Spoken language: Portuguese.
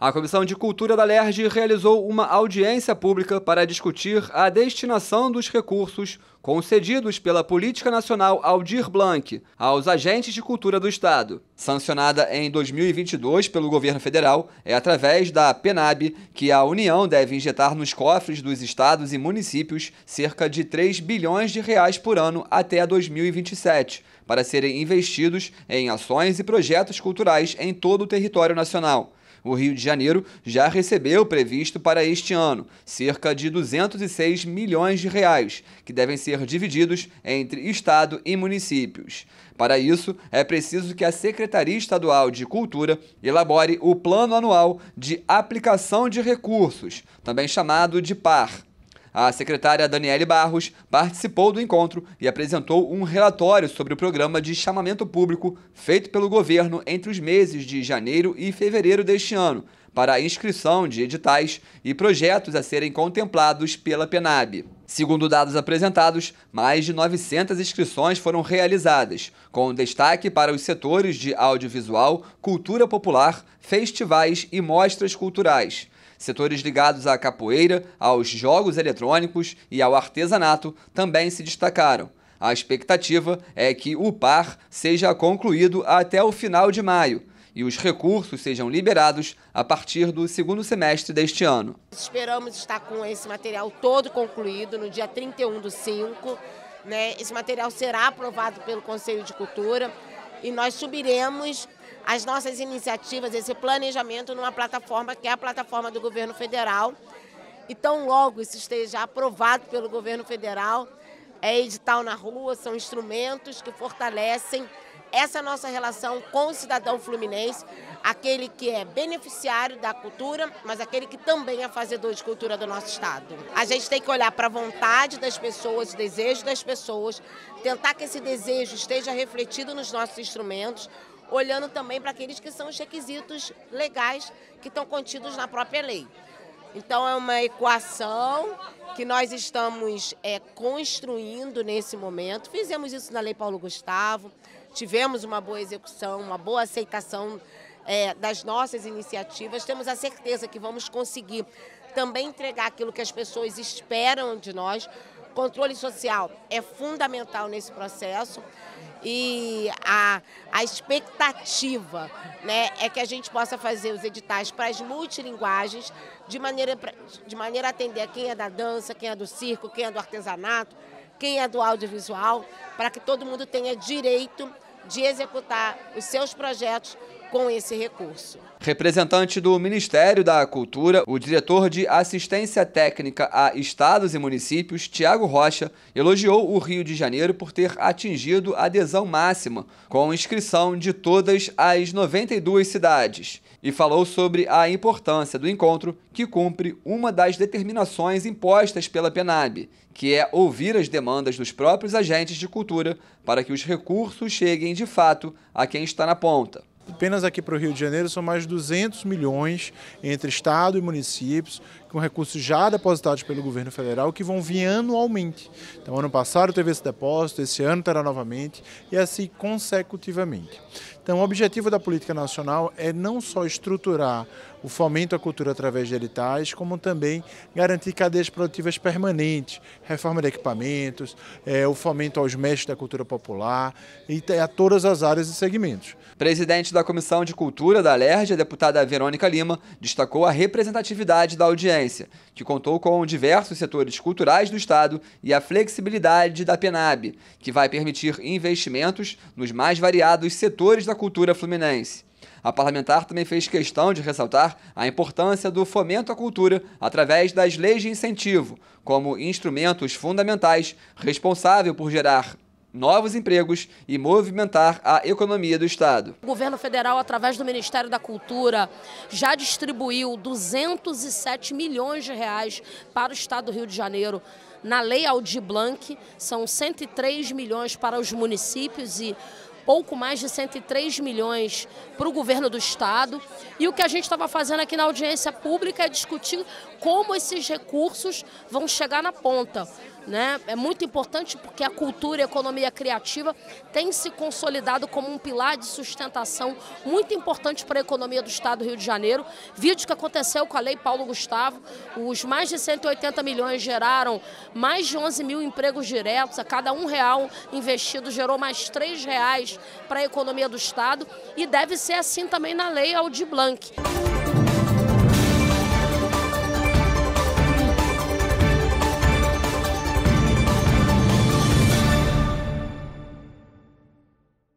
A Comissão de Cultura da LERJ realizou uma audiência pública para discutir a destinação dos recursos concedidos pela Política Nacional Aldir Blanc aos agentes de cultura do Estado. Sancionada em 2022 pelo governo federal, é através da PENAB que a União deve injetar nos cofres dos estados e municípios cerca de 3 bilhões de reais por ano até 2027, para serem investidos em ações e projetos culturais em todo o território nacional o Rio de Janeiro já recebeu previsto para este ano cerca de 206 milhões de reais, que devem ser divididos entre Estado e municípios. Para isso, é preciso que a Secretaria Estadual de Cultura elabore o Plano Anual de Aplicação de Recursos, também chamado de PAR. A secretária Daniele Barros participou do encontro e apresentou um relatório sobre o programa de chamamento público feito pelo governo entre os meses de janeiro e fevereiro deste ano, para a inscrição de editais e projetos a serem contemplados pela PENAB. Segundo dados apresentados, mais de 900 inscrições foram realizadas, com destaque para os setores de audiovisual, cultura popular, festivais e mostras culturais. Setores ligados à capoeira, aos jogos eletrônicos e ao artesanato também se destacaram. A expectativa é que o par seja concluído até o final de maio e os recursos sejam liberados a partir do segundo semestre deste ano. Esperamos estar com esse material todo concluído no dia 31 do 5. Né? Esse material será aprovado pelo Conselho de Cultura e nós subiremos as nossas iniciativas, esse planejamento numa plataforma que é a plataforma do governo federal. E tão logo isso esteja aprovado pelo governo federal, é edital na rua, são instrumentos que fortalecem essa nossa relação com o cidadão fluminense, aquele que é beneficiário da cultura, mas aquele que também é fazedor de cultura do nosso estado. A gente tem que olhar para a vontade das pessoas, o desejo das pessoas, tentar que esse desejo esteja refletido nos nossos instrumentos, olhando também para aqueles que são os requisitos legais que estão contidos na própria lei. Então, é uma equação que nós estamos é, construindo nesse momento. Fizemos isso na Lei Paulo Gustavo, tivemos uma boa execução, uma boa aceitação é, das nossas iniciativas. Temos a certeza que vamos conseguir também entregar aquilo que as pessoas esperam de nós, Controle social é fundamental nesse processo e a, a expectativa né, é que a gente possa fazer os editais para as multilinguagens, de maneira, de maneira a atender a quem é da dança, quem é do circo, quem é do artesanato, quem é do audiovisual, para que todo mundo tenha direito de executar os seus projetos com esse recurso. Representante do Ministério da Cultura, o diretor de Assistência Técnica a Estados e Municípios, Tiago Rocha, elogiou o Rio de Janeiro por ter atingido a adesão máxima, com inscrição de todas as 92 cidades, e falou sobre a importância do encontro que cumpre uma das determinações impostas pela PENAB, que é ouvir as demandas dos próprios agentes de cultura para que os recursos cheguem de fato a quem está na ponta. Apenas aqui para o Rio de Janeiro são mais de 200 milhões entre Estado e municípios, com recursos já depositados pelo governo federal, que vão vir anualmente. Então, ano passado teve esse depósito, esse ano terá novamente, e assim consecutivamente. Então, o objetivo da política nacional é não só estruturar o fomento à cultura através de editais, como também garantir cadeias produtivas permanentes, reforma de equipamentos, é, o fomento aos mestres da cultura popular e a todas as áreas e segmentos. Presidente da Comissão de Cultura da LERJ, a deputada Verônica Lima, destacou a representatividade da audiência, que contou com diversos setores culturais do Estado e a flexibilidade da PENAB, que vai permitir investimentos nos mais variados setores da cultura fluminense. A parlamentar também fez questão de ressaltar a importância do fomento à cultura através das leis de incentivo, como instrumentos fundamentais responsável por gerar novos empregos e movimentar a economia do Estado. O governo federal, através do Ministério da Cultura, já distribuiu 207 milhões de reais para o Estado do Rio de Janeiro. Na Lei Aldir Blanc, são 103 milhões para os municípios e pouco mais de 103 milhões para o governo do Estado. E o que a gente estava fazendo aqui na audiência pública é discutir como esses recursos vão chegar na ponta. Né? É muito importante porque a cultura e a economia criativa tem se consolidado como um pilar de sustentação muito importante para a economia do Estado do Rio de Janeiro. Vídeo que aconteceu com a Lei Paulo Gustavo, os mais de 180 milhões geraram mais de 11 mil empregos diretos, a cada um real investido gerou mais três reais para a economia do Estado e deve ser assim também na Lei Aldi Blanc.